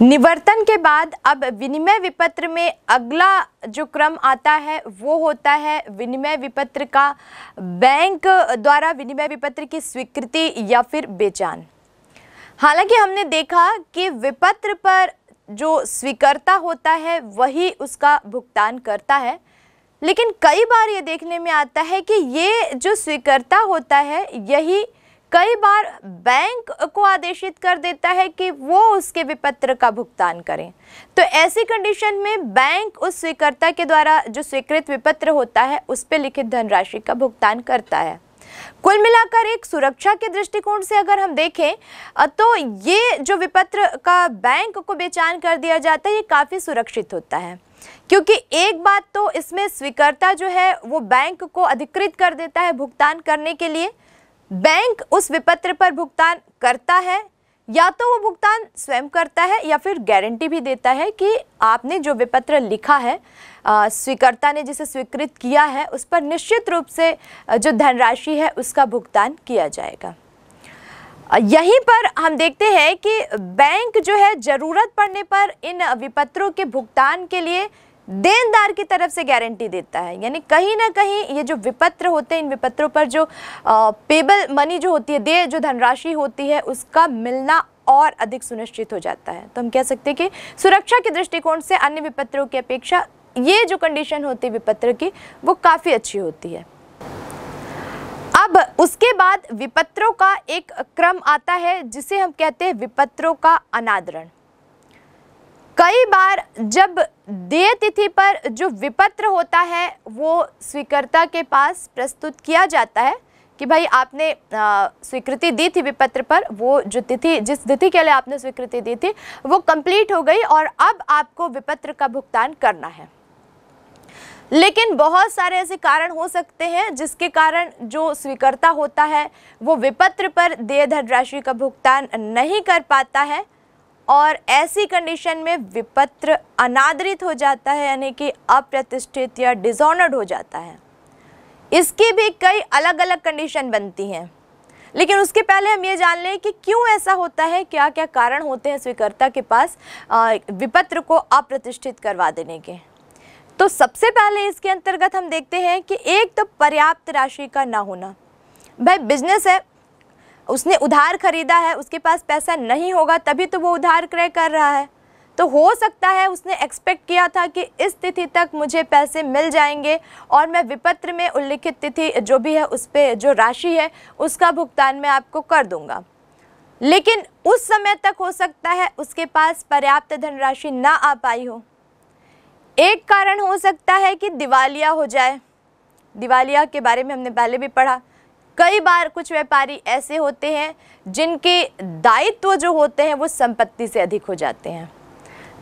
निवर्तन के बाद अब विनिमय विपत्र में अगला जो क्रम आता है वो होता है विनिमय विपत्र का बैंक द्वारा विनिमय विपत्र की स्वीकृति या फिर बेचान हालांकि हमने देखा कि विपत्र पर जो स्वीकर्ता होता है वही उसका भुगतान करता है लेकिन कई बार ये देखने में आता है कि ये जो स्वीकर्ता होता है यही कई बार बैंक को आदेशित कर देता है कि वो उसके विपत्र का भुगतान करें तो ऐसी कंडीशन में बैंक उस स्वीकर्ता के द्वारा जो स्वीकृत विपत्र होता है उस पर लिखित धनराशि का भुगतान करता है कुल मिलाकर एक सुरक्षा के दृष्टिकोण से अगर हम देखें तो ये जो विपत्र का बैंक को बेचान कर दिया जाता है ये काफ़ी सुरक्षित होता है क्योंकि एक बात तो इसमें स्वीकर्ता जो है वो बैंक को अधिकृत कर देता है भुगतान करने के लिए बैंक उस विपत्र पर भुगतान करता है या तो वो भुगतान स्वयं करता है या फिर गारंटी भी देता है कि आपने जो विपत्र लिखा है स्वीकर्ता ने जिसे स्वीकृत किया है उस पर निश्चित रूप से जो धनराशि है उसका भुगतान किया जाएगा यहीं पर हम देखते हैं कि बैंक जो है ज़रूरत पड़ने पर इन विपत्रों के भुगतान के लिए देनदार की तरफ से गारंटी देता है यानी कहीं ना कहीं ये जो विपत्र होते हैं इन विपत्रों पर जो पेबल मनी जो होती है देय जो धनराशि होती है उसका मिलना और अधिक सुनिश्चित हो जाता है तो हम कह सकते हैं कि सुरक्षा के दृष्टिकोण से अन्य विपत्रों की अपेक्षा ये जो कंडीशन होती है विपत्र की वो काफ़ी अच्छी होती है अब उसके बाद विपत्रों का एक क्रम आता है जिसे हम कहते हैं विपत्रों का अनादरण कई बार जब देय तिथि पर जो विपत्र होता है वो स्वीकर्ता के पास प्रस्तुत किया जाता है कि भाई आपने स्वीकृति दी थी विपत्र पर वो जो तिथि जिस तिथि के लिए आपने स्वीकृति दी थी वो कंप्लीट हो गई और अब आपको विपत्र का भुगतान करना है लेकिन बहुत सारे ऐसे कारण हो सकते हैं जिसके कारण जो स्वीकर्ता होता है वो विपत्र पर देय धनराशि का भुगतान नहीं कर पाता है और ऐसी कंडीशन में विपत्र अनादरित हो जाता है यानी कि अप्रतिष्ठित या डिजॉनर्ड हो जाता है इसकी भी कई अलग अलग कंडीशन बनती हैं लेकिन उसके पहले हम ये जान लें कि क्यों ऐसा होता है क्या क्या कारण होते हैं स्वीकर्ता के पास विपत्र को अप्रतिष्ठित करवा देने के तो सबसे पहले इसके अंतर्गत हम देखते हैं कि एक तो पर्याप्त राशि का ना होना भाई बिजनेस है उसने उधार खरीदा है उसके पास पैसा नहीं होगा तभी तो वो उधार क्रय कर रहा है तो हो सकता है उसने एक्सपेक्ट किया था कि इस तिथि तक मुझे पैसे मिल जाएंगे और मैं विपत्र में उल्लिखित तिथि जो भी है उस पर जो राशि है उसका भुगतान मैं आपको कर दूंगा लेकिन उस समय तक हो सकता है उसके पास पर्याप्त धनराशि ना आ पाई हो एक कारण हो सकता है कि दिवालिया हो जाए दिवालिया के बारे में हमने पहले भी पढ़ा कई बार कुछ व्यापारी ऐसे होते हैं जिनके दायित्व जो होते हैं वो संपत्ति से अधिक हो जाते हैं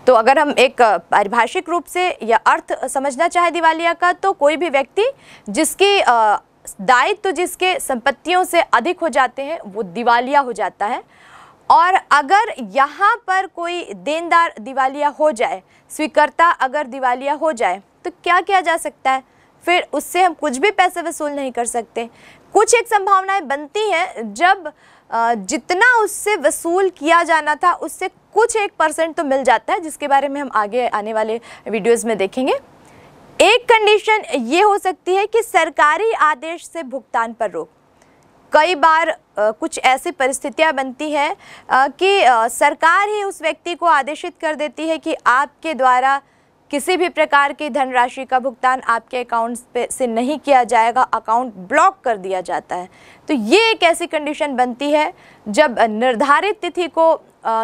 तो अगर हम एक पारिभाषिक रूप से या अर्थ समझना चाहे दिवालिया का तो कोई भी व्यक्ति जिसकी दायित्व जिसके संपत्तियों से अधिक हो जाते हैं वो दिवालिया हो जाता है और अगर यहाँ पर कोई देनदार दिवालिया हो जाए स्वीकर्ता अगर दिवालिया हो जाए तो क्या किया जा सकता है फिर उससे हम कुछ भी पैसे वसूल नहीं कर सकते कुछ एक संभावनाएं बनती हैं जब जितना उससे वसूल किया जाना था उससे कुछ एक परसेंट तो मिल जाता है जिसके बारे में हम आगे आने वाले वीडियोस में देखेंगे एक कंडीशन ये हो सकती है कि सरकारी आदेश से भुगतान पर रोक कई बार कुछ ऐसी परिस्थितियां बनती हैं कि सरकार ही उस व्यक्ति को आदेशित कर देती है कि आपके द्वारा किसी भी प्रकार की धनराशि का भुगतान आपके अकाउंट पे से नहीं किया जाएगा अकाउंट ब्लॉक कर दिया जाता है तो ये एक ऐसी कंडीशन बनती है जब निर्धारित तिथि को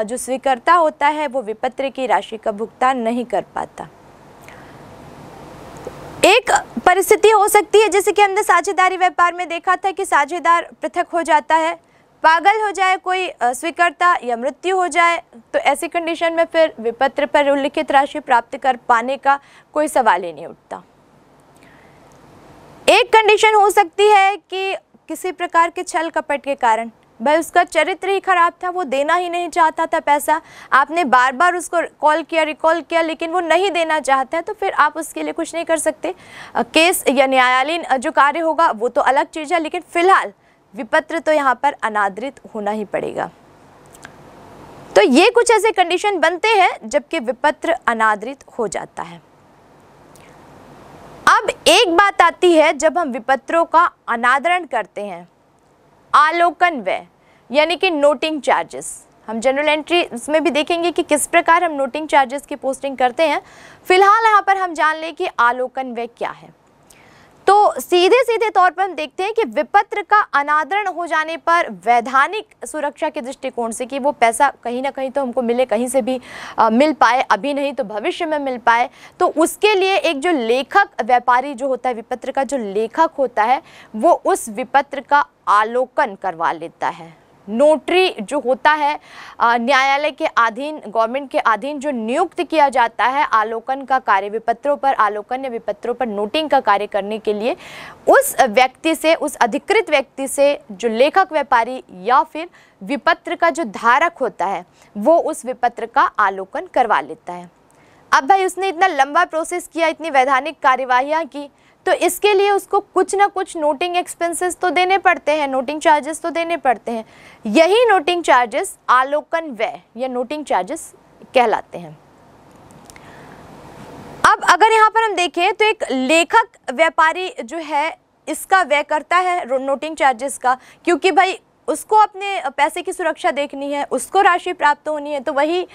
जो स्वीकर्ता होता है वो विपत्र की राशि का भुगतान नहीं कर पाता एक परिस्थिति हो सकती है जैसे कि हमने साझेदारी व्यापार में देखा था कि साझेदार पृथक हो जाता है पागल हो जाए कोई स्वीकर्ता या मृत्यु हो जाए तो ऐसी कंडीशन में फिर विपत्र पर उल्लिखित राशि प्राप्त कर पाने का कोई सवाल ही नहीं उठता एक कंडीशन हो सकती है कि किसी प्रकार के छल कपट के कारण भाई उसका चरित्र ही खराब था वो देना ही नहीं चाहता था पैसा आपने बार बार उसको कॉल किया रिकॉल किया लेकिन वो नहीं देना चाहता है तो फिर आप उसके लिए कुछ नहीं कर सकते केस या न्यायालयीन जो कार्य होगा वो तो अलग चीज़ है लेकिन फिलहाल विपत्र तो यहाँ पर अनादृत होना ही पड़ेगा तो ये कुछ ऐसे कंडीशन बनते हैं जबकि विपत्र अनादृत हो जाता है अब एक बात आती है जब हम विपत्रों का अनादरण करते हैं आलोकन व्यय यानी कि नोटिंग चार्जेस हम जनरल एंट्री इसमें भी देखेंगे कि किस प्रकार हम नोटिंग चार्जेस की पोस्टिंग करते हैं फिलहाल यहाँ पर हम जान लें कि आलोकन व्यय क्या है तो सीधे सीधे तौर पर हम देखते हैं कि विपत्र का अनादरण हो जाने पर वैधानिक सुरक्षा के दृष्टिकोण से कि वो पैसा कहीं ना कहीं तो हमको मिले कहीं से भी आ, मिल पाए अभी नहीं तो भविष्य में मिल पाए तो उसके लिए एक जो लेखक व्यापारी जो होता है विपत्र का जो लेखक होता है वो उस विपत्र का आलोकन करवा लेता है नोटरी जो होता है न्यायालय के अधीन गवर्नमेंट के अधीन जो नियुक्त किया जाता है आलोकन का कार्य विपत्रों पर आलोकन या विपत्रों पर नोटिंग का कार्य करने के लिए उस व्यक्ति से उस अधिकृत व्यक्ति से जो लेखक व्यापारी या फिर विपत्र का जो धारक होता है वो उस विपत्र का आलोकन करवा लेता है अब भाई उसने इतना लंबा प्रोसेस किया इतनी वैधानिक कार्यवाहियाँ की तो इसके लिए उसको कुछ ना कुछ नोटिंग एक्सपेंसेस तो देने पड़ते हैं नोटिंग चार्जेस तो देने पड़ते हैं यही नोटिंग चार्जेस आलोकन व्यय या नोटिंग चार्जेस कहलाते हैं अब अगर यहाँ पर हम देखें तो एक लेखक व्यापारी जो है इसका व्यय करता है नोटिंग चार्जेस का क्योंकि भाई उसको अपने पैसे की सुरक्षा देखनी है उसको राशि प्राप्त होनी है तो वही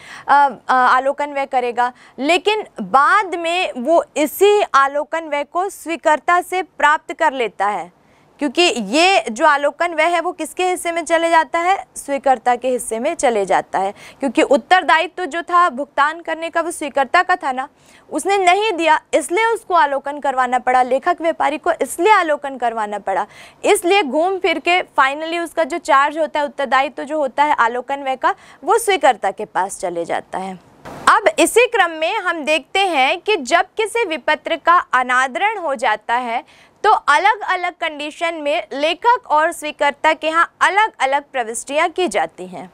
आलोकन व्यय करेगा लेकिन बाद में वो इसी आलोकन व्यय को स्वीकर्ता से प्राप्त कर लेता है क्योंकि ये जो आलोकन वह है वो किसके हिस्से में चले जाता है स्वीकर्ता के हिस्से में चले जाता है क्योंकि उत्तरदायित्व तो जो था भुगतान करने का वो स्वीकर्ता का था ना उसने नहीं दिया इसलिए उसको आलोकन करवाना पड़ा लेखक व्यापारी को इसलिए आलोकन करवाना पड़ा इसलिए घूम फिर के फाइनली उसका जो चार्ज होता है उत्तरदायित्व तो जो होता है आलोकन वह का वो स्वीकर्ता के पास चले जाता है अब इसी क्रम में हम देखते हैं कि जब किसी विपत्र का अनादरण हो जाता है तो अलग अलग कंडीशन में लेखक और स्वीकर्ता के यहाँ अलग अलग प्रविष्टियाँ की जाती हैं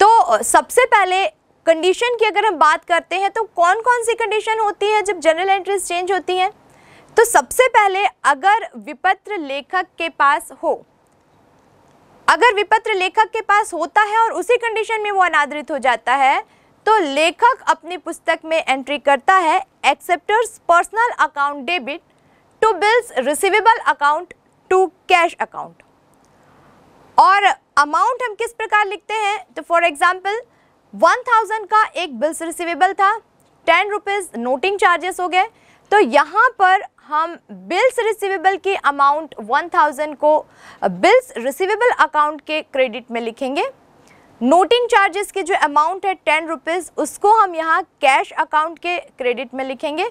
तो सबसे पहले कंडीशन की अगर हम बात करते हैं तो कौन कौन सी कंडीशन होती है जब जनरल एंट्रीज चेंज होती हैं तो सबसे पहले अगर विपत्र लेखक के पास हो अगर विपत्र लेखक के पास होता है और उसी कंडीशन में वो अनादृत हो जाता है तो लेखक अपनी पुस्तक में एंट्री करता है acceptor's personal account debit to bills receivable account to cash account और अमाउंट हम किस प्रकार लिखते हैं तो फॉर एग्जाम्पल वन थाउजेंड का एक बिल्स रिसिवेबल था टेन रुपीज़ नोटिंग चार्जेस हो गए तो यहाँ पर हम बिल्स रिसिवेबल की अमाउंट वन थाउजेंड को बिल्स रिसिवेबल अकाउंट के क्रेडिट में लिखेंगे नोटिंग चार्जेस के जो अमाउंट है टेन रुपीज़ उसको हम यहाँ कैश अकाउंट के क्रेडिट में लिखेंगे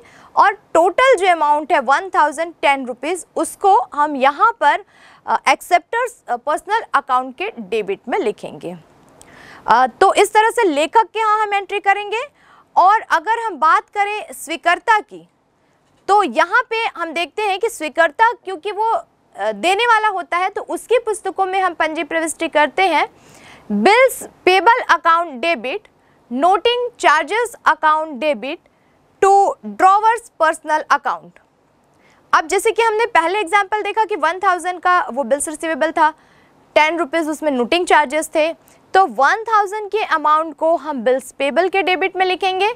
और टोटल जो अमाउंट है वन थाउजेंड टेन रुपीज़ उसको हम यहाँ पर एक्सेप्टर्स पर्सनल अकाउंट के डेबिट में लिखेंगे आ, uh, तो इस तरह से लेखक के यहाँ हम एंट्री करेंगे और अगर हम बात करें स्वीकर्ता की तो यहाँ पे हम देखते हैं कि स्वीकर्ता क्योंकि वो uh, देने वाला होता है तो उसकी पुस्तकों में हम पंजी प्रविष्टि करते हैं bills payable account debit noting charges account debit to drawer's personal account अब जैसे कि हमने पहले एग्जाम्पल देखा कि वन थाउजेंड का वो बिल्स रिसिवेबल था टेन रुपीज़ उसमें नोटिंग चार्जेस थे तो वन थाउजेंड के अमाउंट को हम बिल्स पेबल के डेबिट में लिखेंगे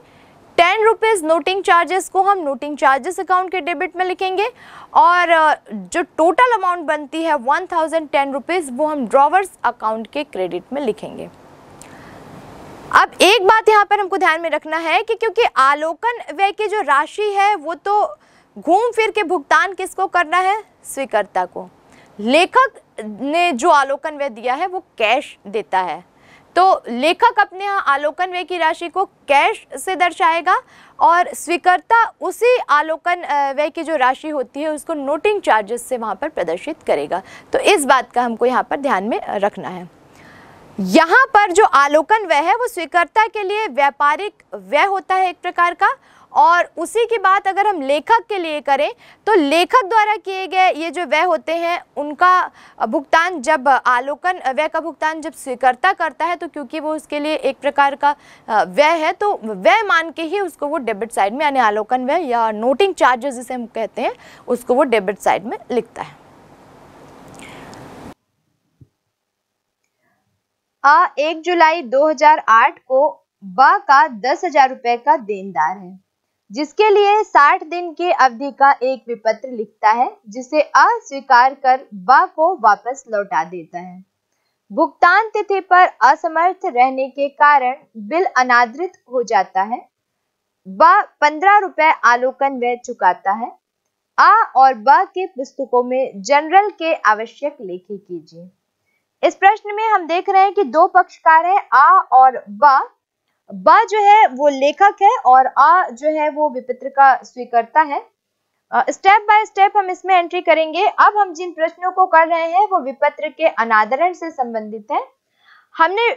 टेन रुपीज़ नोटिंग चार्जेस को हम नोटिंग चार्जेस अकाउंट के डेबिट में लिखेंगे और जो टोटल अमाउंट बनती है वन थाउजेंड टेन रुपीज़ वो हम ड्रॉवर्स अकाउंट के क्रेडिट में लिखेंगे अब एक बात यहाँ पर हमको ध्यान में रखना है कि क्योंकि आलोकन व्यय की जो राशि है वो तो घूम फिर के भुगतान किसको करना है स्वीकर्ता को लेखक ने जो आलोकन व्यय दिया है वो कैश देता है तो लेखक अपने यहाँ आलोकन व्यय की राशि को कैश से दर्शाएगा और स्वीकर्ता उसी आलोकन व्यय की जो राशि होती है उसको नोटिंग चार्जेस से वहाँ पर प्रदर्शित करेगा तो इस बात का हमको यहाँ पर ध्यान में रखना है यहाँ पर जो आलोकन व्यय है वो स्वीकर्ता के लिए व्यापारिक व्यय होता है एक प्रकार का और उसी की बात अगर हम लेखक के लिए करें तो लेखक द्वारा किए गए ये जो व्यय होते हैं उनका भुगतान जब आलोकन व्यय का भुगतान जब स्वीकर्ता करता है तो क्योंकि वो उसके लिए एक प्रकार का व्यय है तो व्यय मान के ही उसको वो डेबिट साइड में यानी आलोकन व्यय या नोटिंग चार्जेस जिसे हम कहते हैं उसको वो डेबिट साइड में लिखता है आ एक जुलाई 2008 को ब का दस हजार रुपए का देनदार है जिसके लिए 60 दिन की अवधि का एक विपत्र लिखता है जिसे अस्वीकार कर ब को वापस लौटा देता है भुगतान तिथि पर असमर्थ रहने के कारण बिल अनादृत हो जाता है ब पंद्रह रुपए आलोकन व चुकाता है आ और ब के पुस्तकों में जनरल के आवश्यक लेखे कीजिए इस प्रश्न में हम देख रहे हैं कि दो पक्षकार हैं आ और ब ब जो है वो लेखक है और आ जो है वो विपत्र का स्वीकर्ता है स्टेप बाय स्टेप हम इसमें एंट्री करेंगे अब हम जिन प्रश्नों को कर रहे हैं वो विपत्र के अनादरण से संबंधित है हमने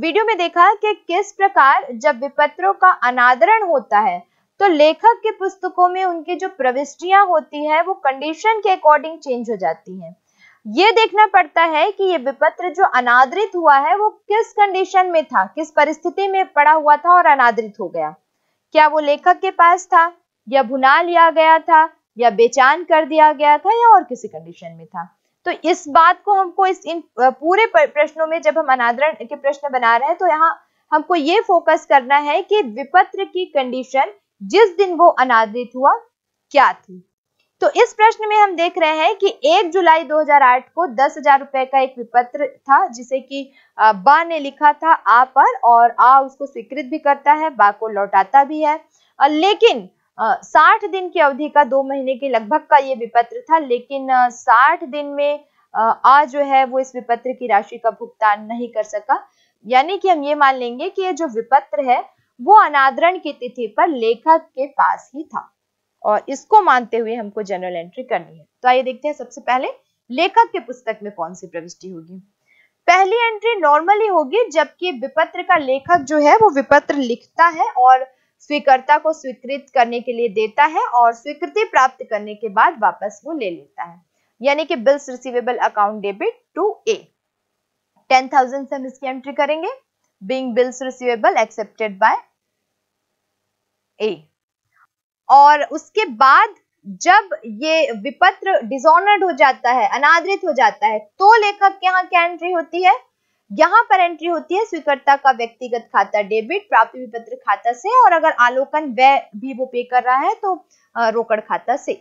वीडियो में देखा कि किस प्रकार जब विपत्रों का अनादरण होता है तो लेखक के पुस्तकों में उनकी जो प्रविष्टियां होती है वो कंडीशन के अकॉर्डिंग चेंज हो जाती हैं ये देखना पड़ता है कि ये विपत्र जो अनादृत हुआ है वो किस कंडीशन में था किस परिस्थिति में पड़ा हुआ था और अनादृत हो गया क्या वो लेखक के पास था या भुना लिया गया था या बेचान कर दिया गया था या और किसी कंडीशन में था तो इस बात को हमको इस इन पूरे प्रश्नों में जब हम अनादरण के प्रश्न बना रहे हैं तो यहाँ हमको ये फोकस करना है कि विपत्र की कंडीशन जिस दिन वो अनादृत हुआ क्या थी तो इस प्रश्न में हम देख रहे हैं कि 1 जुलाई 2008 को दस हजार रुपए का एक विपत्र था जिसे कि बा ने लिखा था आ पर और आ उसको स्वीकृत भी करता है बा को लौटाता भी है लेकिन साठ दिन की अवधि का दो महीने के लगभग का ये विपत्र था लेकिन साठ दिन में आ जो है वो इस विपत्र की राशि का भुगतान नहीं कर सका यानी कि हम ये मान लेंगे कि ये जो विपत्र है वो अनादरण की तिथि पर लेखक के पास ही था और इसको मानते हुए हमको जनरल एंट्री करनी है तो आइए देखते हैं सबसे पहले लेखक के पुस्तक में कौन सी प्रविष्टि होगी पहली एंट्री नॉर्मली होगी जबकि विपत्र का लेखक जो है वो विपत्र लिखता है और स्वीकर्ता को स्वीकृत करने के लिए देता है और स्वीकृति प्राप्त करने के बाद वापस वो ले लेता है यानी कि bills receivable account debit to A ten thousand से हम इसकी एंट्री करेंगे being bills receivable accepted by A और उसके बाद जब ये विपत्र डिसऑनर्ड हो जाता है अनादृत हो जाता है तो लेखक के यहाँ क्या एंट्री होती है यहाँ पर एंट्री होती है स्वीकर्ता का व्यक्तिगत खाता डेबिट प्राप्ति विपत्र खाता से और अगर आलोकन वह भी वो पे कर रहा है तो रोकड़ खाता से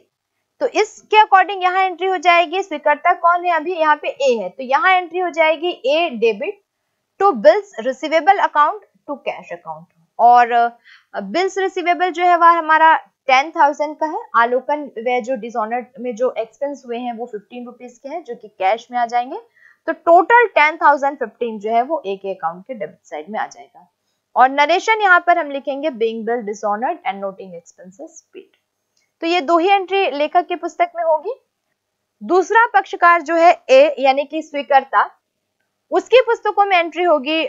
तो इसके अकॉर्डिंग यहाँ एंट्री हो जाएगी स्वीकर्ता कौन है अभी यहाँ पे ए है तो यहाँ एंट्री हो जाएगी A debit to bills receivable account to cash account और बिल्स रिसीवेबल जो है वह हमारा टेन थाउजेंड का है आलोकन वे जो डिसऑनर में जो एक्सपेंस हुए हैं वो फिफ्टीन रुपीज के हैं जो कि कैश में आ जाएंगे तो टोटल टेन थाउजेंड फिफ्टीन जो है वो एक अकाउंट के डेबिट साइड में आ जाएगा और नरेशन यहाँ पर हम लिखेंगे being bill dishonour and noting expenses paid तो ये दो ही एंट्री लेखक की पुस्तक में होगी दूसरा पक्षकार जो है ए यानी कि स्वीकर्ता उसकी पुस्तकों में एंट्री होगी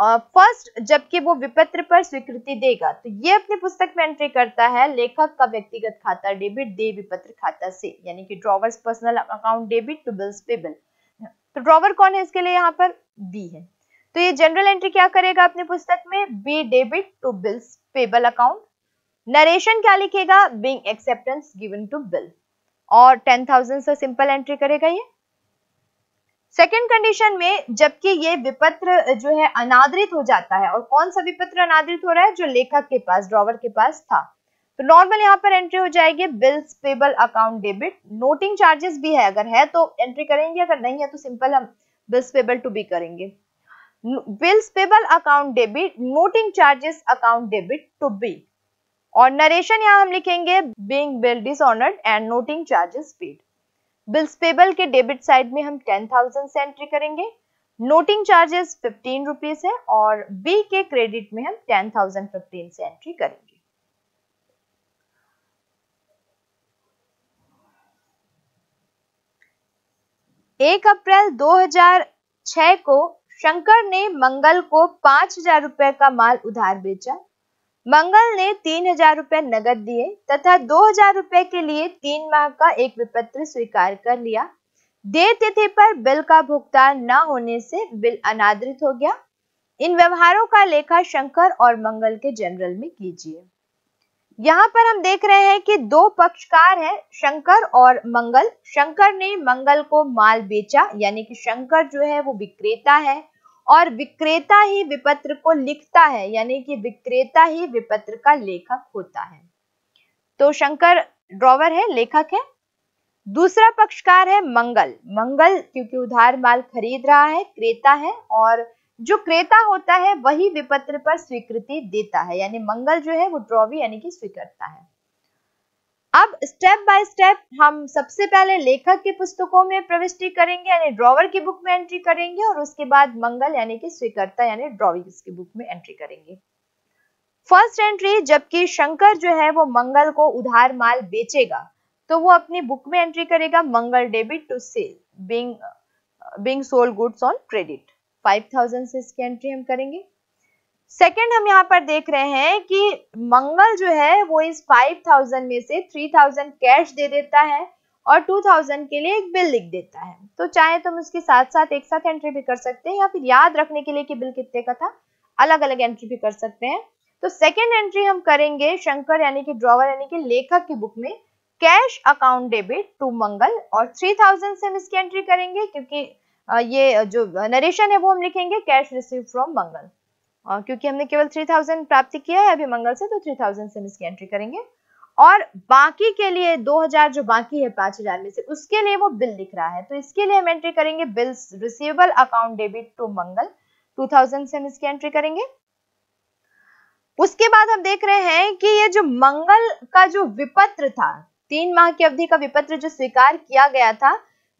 फर्स्ट जबकि वो विपत्र पर स्वीकृति देगा तो ये अपने पुस्तक में एंट्री करता है लेखक का व्यक्तिगत खाता डेबिट दे विपत्र खाता से यानी कि drawer's personal account debit to bills bill तो ड्रॉवर कौन है इसके लिए यहाँ पर बी है तो ये जनरल एंट्री क्या करेगा अपने पुस्तक में B debit to bills payable account narration क्या लिखेगा being acceptance given to bill और टेन थाउजेंड से सिंपल एंट्री करेगा ये सेकेंड कंडीशन में जबकि ये विपत्र जो है अनादृत हो जाता है और कौन सा विपत्र अनादृत हो रहा है जो लेखक के पास ड्रॉवर के पास था तो नॉर्मल यहाँ पर एंट्री हो जाएगी bills payable account debit noting charges भी है अगर है तो एंट्री करेंगे अगर नहीं है तो सिंपल हम बिल्स पेबल टू बी करेंगे bills payable account debit noting charges account debit to B और नरेशन यहाँ हम लिखेंगे being bill dishonoured and noting charges paid bills payable के डेबिट साइड में हम टेन थाउजेंड से एंट्री करेंगे नोटिंग चार्जेस फिफ्टीन रुपीज है और बी के क्रेडिट में हम टेन थाउजेंड फिफ्टीन से एंट्री करेंगे एक अप्रैल 2006 को शंकर ने मंगल को पांच हजार रुपए का माल उधार बेचा मंगल ने तीन हजार रूपए नगद दिए तथा दो हजार रूपए के लिए तीन माह का एक विपत्र स्वीकार कर लिया देय तिथि पर बिल का भुगतान न होने से बिल अनादृत हो गया इन व्यवहारों का लेखा शंकर और मंगल के जनरल में कीजिए यहाँ पर हम देख रहे हैं कि दो पक्षकार हैं शंकर और मंगल शंकर ने मंगल को माल बेचा यानी कि शंकर जो है वो विक्रेता है और विक्रेता ही विपत्र को लिखता है यानी कि विक्रेता ही विपत्र का लेखक होता है तो शंकर ड्रॉवर है लेखक है दूसरा पक्षकार है मंगल मंगल क्योंकि उधार माल खरीद रहा है क्रेता है और जो क्रेता होता है वही विपत्र पर स्वीकृति देता है यानी मंगल जो है वो ड्रॉवी यानी कि स्वीकृता है अब स्टेप बाय स्टेप हम सबसे पहले लेखक की पुस्तकों में प्रविष्टि करेंगे यानी ड्रॉवर की बुक में एंट्री करेंगे और उसके बाद मंगल यानी कि स्वीकर्ता यानी ड्रॉविंग की बुक में एंट्री करेंगे फर्स्ट एंट्री जबकि शंकर जो है वो मंगल को उधार माल बेचेगा तो वो अपनी बुक में एंट्री करेगा Mangal debit to sale being being sold goods on credit thousand से इसकी एंट्री हम करेंगे सेकेंड हम यहाँ पर देख रहे हैं कि मंगल जो है वो इस 5000 में से 3000 कैश दे देता है और 2000 के लिए एक बिल लिख देता है तो चाहे तुम इसके साथ साथ एक साथ एंट्री भी कर सकते हैं या फिर याद रखने के लिए कि बिल कितने का था अलग अलग एंट्री भी कर सकते हैं तो सेकेंड एंट्री हम करेंगे शंकर यानी कि ड्रॉवर यानी कि लेखक की बुक में cash account debit to Mangal और 3000 से हम इसकी एंट्री करेंगे क्योंकि ये जो नरेशन है वो हम लिखेंगे कैश रिसीव फ्रॉम मंगल और क्योंकि हमने केवल 3000 प्राप्त किया है अभी मंगल से तो 3000 से हम इसकी एंट्री करेंगे और बाकी के लिए 2000 जो बाकी है पांच हजार में से उसके लिए वो बिल दिख रहा है तो इसके लिए हम एंट्री करेंगे bills receivable account debit to Mangal 2000 से हम इसकी एंट्री करेंगे उसके बाद हम देख रहे हैं कि ये जो मंगल का जो विपत्र था तीन माह की अवधि का विपत्र जो स्वीकार किया गया था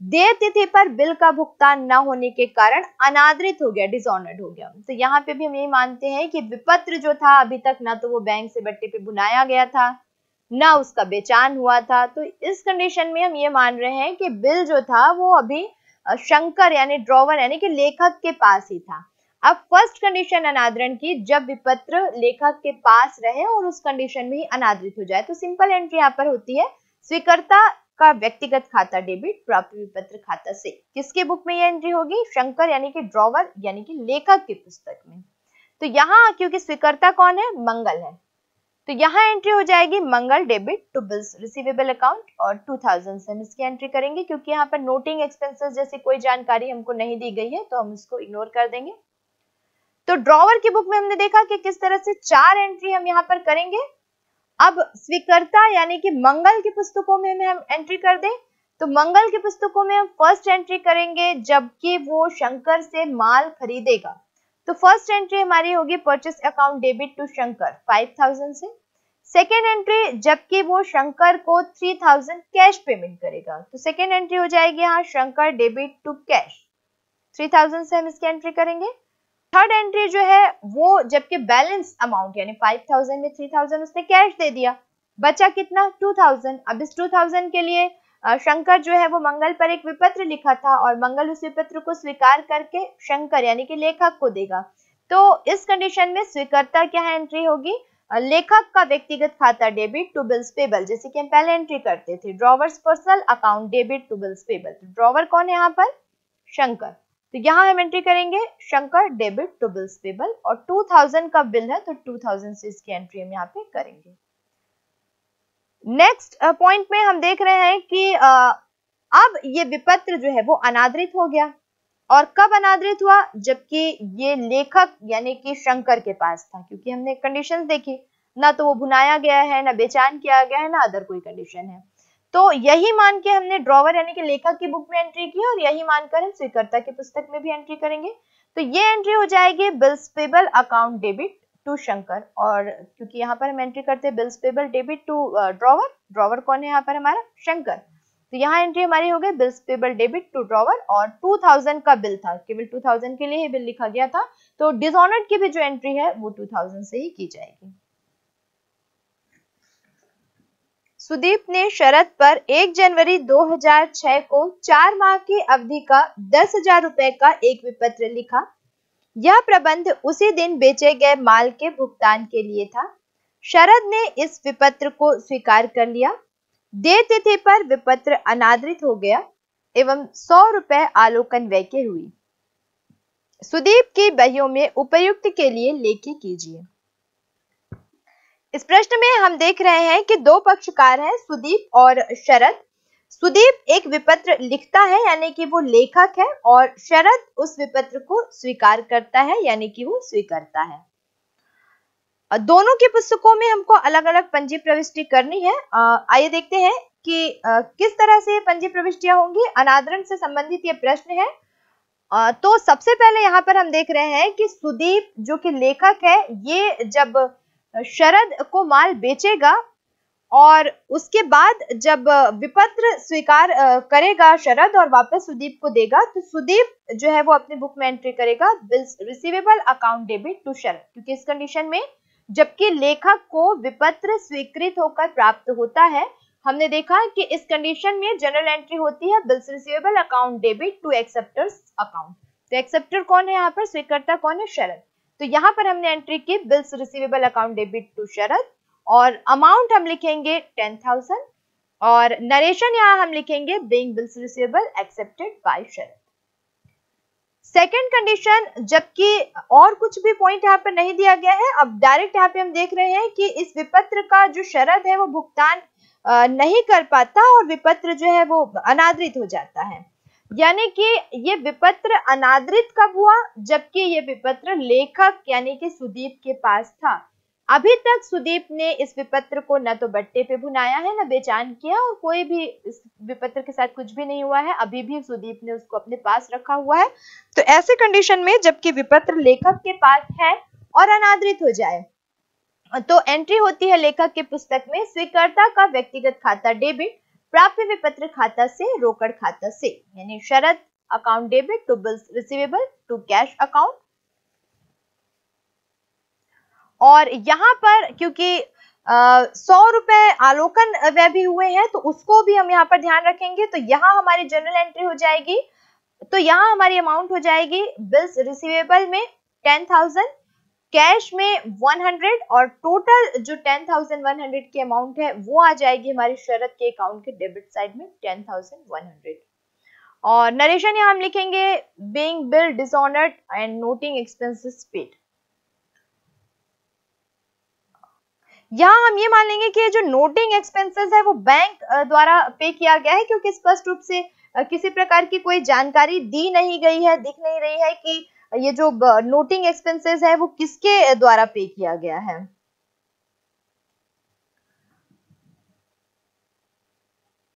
देय तिथि पर बिल का भुगतान न होने के कारण अनादृत हो गया डिसऑनर्ड हो गया तो यहाँ पे भी हम यही मानते हैं कि विपत्र जो था अभी तक ना तो वो बैंक से बट्टे पे बुनाया गया था ना उसका बेचान हुआ था तो इस कंडीशन में हम ये मान रहे हैं कि बिल जो था वो अभी शंकर यानी ड्रॉवर यानी कि लेखक के पास ही था अब फर्स्ट कंडीशन अनादरण की जब विपत्र लेखक के पास रहे और उस कंडीशन में ही अनादरित हो जाए तो सिंपल एंट्री यहाँ पर होती है स्वीकर्ता का व्यक्तिगत खाता डेबिट प्राप्ति पत्र खाता से किसके बुक में ये एंट्री होगी शंकर यानी कि ड्रॉवर यानी कि लेखक की पुस्तक में तो यहाँ क्योंकि स्वीकर्ता कौन है मंगल है तो यहाँ एंट्री हो जाएगी Mangal debit to bills receivable account और टू थाउजेंड से हम इसकी एंट्री करेंगे क्योंकि यहाँ पर नोटिंग एक्सपेंसेस जैसी कोई जानकारी हमको नहीं दी गई है तो हम इसको इग्नोर कर देंगे तो ड्रॉवर की बुक में हमने देखा कि किस तरह से चार एंट्री हम यहाँ पर करेंगे अब स्वीकर्ता यानी कि मंगल की पुस्तकों में हम एंट्री कर दें तो मंगल की पुस्तकों में हम फर्स्ट एंट्री करेंगे जबकि वो शंकर से माल खरीदेगा तो फर्स्ट एंट्री हमारी होगी purchase account debit to Shankar 5000 से सेकेंड एंट्री जबकि वो शंकर को 3000 कैश पेमेंट करेगा तो सेकेंड एंट्री हो जाएगी यहाँ शंकर डेबिट टू कैश 3000 से हम इसकी एंट्री करेंगे थर्ड एंट्री जो है वो जबकि बैलेंस अमाउंट यानी फाइव थाउजेंड में थ्री थाउजेंड उसने कैश दे दिया बचा कितना टू थाउजेंड अब इस टू थाउजेंड के लिए शंकर जो है वो मंगल पर एक विपत्र लिखा था और मंगल उस विपत्र को स्वीकार करके शंकर यानी कि लेखक को देगा तो इस कंडीशन में स्वीकर्ता क्या है एंट्री होगी लेखक का व्यक्तिगत खाता डेबिट टू बिल्स पेबल जैसे कि हम पहले एंट्री करते थे drawer's personal account debit to bills payable drawer कौन है यहाँ पर शंकर तो यहाँ हम एंट्री करेंगे Shankar debit to bills payable और 2000 का बिल है तो 2000 से इसकी एंट्री हम यहाँ पे करेंगे नेक्स्ट पॉइंट में हम देख रहे हैं कि अब ये विपत्र जो है वो अनादृत हो गया और कब अनादृत हुआ जबकि ये लेखक यानी कि शंकर के पास था क्योंकि हमने कंडीशंस देखी ना तो वो भुनाया गया है ना बेचैन किया गया है ना अदर कोई कंडीशन है तो यही मान के हमने ड्रॉवर यानी कि लेखक की बुक में एंट्री की और यही मानकर हम स्वीकर्ता की पुस्तक में भी एंट्री करेंगे तो ये एंट्री हो जाएगी bills payable account debit to Shankar और क्योंकि यहाँ पर हम एंट्री करते हैं bills payable debit to drawer drawer कौन है यहाँ पर हमारा शंकर तो यहाँ एंट्री हमारी हो गई bills payable debit to drawer और 2000 का बिल था केवल 2000 के लिए ही बिल लिखा गया था तो डिसऑनर्ड की भी जो एंट्री है वो 2000 से ही की जाएगी सुदीप ने शरद पर 1 जनवरी 2006 को चार माह की अवधि का दस हजार रुपए का एक विपत्र लिखा यह प्रबंध उसी दिन बेचे गए माल के भुगतान के लिए था शरद ने इस विपत्र को स्वीकार कर लिया देय तिथि पर विपत्र अनादृत हो गया एवं सौ रुपए आलोकन व्यय के हुई सुदीप की बहियों में उपयुक्त के लिए लेखी कीजिए इस प्रश्न में हम देख रहे हैं कि दो पक्षकार हैं सुदीप और शरद सुदीप एक विपत्र लिखता है यानी कि वो लेखक है और शरद उस विपत्र को स्वीकार करता है यानी कि वो स्वीकारता है दोनों के पुस्तकों में हमको अलग अलग पंजी प्रविष्टि करनी है आइए देखते हैं कि किस तरह से पंजी प्रविष्टियां होंगी अनादरण से संबंधित ये प्रश्न है तो सबसे पहले यहाँ पर हम देख रहे हैं कि सुदीप जो कि लेखक है ये जब शरद को माल बेचेगा और उसके बाद जब विपत्र स्वीकार करेगा शरद और वापस सुदीप को देगा तो सुदीप जो है वो अपने बुक में एंट्री करेगा bills receivable account debit to Sharad क्योंकि इस कंडीशन में जबकि लेखक को विपत्र स्वीकृत होकर प्राप्त होता है हमने देखा कि इस कंडीशन में जनरल एंट्री होती है bills receivable account debit to acceptor's account तो एक्सेप्टर कौन है यहाँ पर स्वीकर्ता कौन है शरद तो यहाँ पर हमने एंट्री की bills receivable account debit to Sharad और अमाउंट हम लिखेंगे टेन थाउजेंड और नरेशन यहाँ हम लिखेंगे being bills receivable accepted by Sharad second condition जबकि और कुछ भी पॉइंट यहाँ पर नहीं दिया गया है अब डायरेक्ट यहाँ पे हम देख रहे हैं कि इस विपत्र का जो शरद है वो भुगतान नहीं कर पाता और विपत्र जो है वो अनादृत हो जाता है यानी कि ये विपत्र अनादृत कब हुआ जबकि ये विपत्र लेखक यानी कि सुदीप के पास था अभी तक सुदीप ने इस विपत्र को न तो बट्टे पे भुनाया है न बेचान किया और कोई भी इस विपत्र के साथ कुछ भी नहीं हुआ है अभी भी सुदीप ने उसको अपने पास रखा हुआ है तो ऐसे कंडीशन में जबकि विपत्र लेखक के पास है और अनादृत हो जाए तो एंट्री होती है लेखक के पुस्तक में स्वीकर्ता का व्यक्तिगत खाता डेबिट प्राप्य पत्र खाता से रोकड़ खाता से यानी Sharad account debit to bills receivable to cash account और यहाँ पर क्योंकि सौ रुपए आलोकन व्यय भी हुए हैं तो उसको भी हम यहाँ पर ध्यान रखेंगे तो यहाँ हमारी जनरल एंट्री हो जाएगी तो यहाँ हमारी अमाउंट हो जाएगी बिल्स रिसीवेबल में टेन थाउजेंड कैश में 100 और टोटल जो 10,100 की अमाउंट है वो आ जाएगी हमारी शरद के अकाउंट के डेबिट साइड में 10,100 और नरेशन यहाँ हम लिखेंगे being bill dishonoured and noting expenses paid यहाँ हम ये मान लेंगे कि जो नोटिंग एक्सपेंसेस है वो बैंक द्वारा पे किया गया है क्योंकि स्पष्ट रूप से किसी प्रकार की कोई जानकारी दी नहीं गई है दिख नहीं रही है कि ये जो नोटिंग एक्सपेंसेस है वो किसके द्वारा पे किया गया है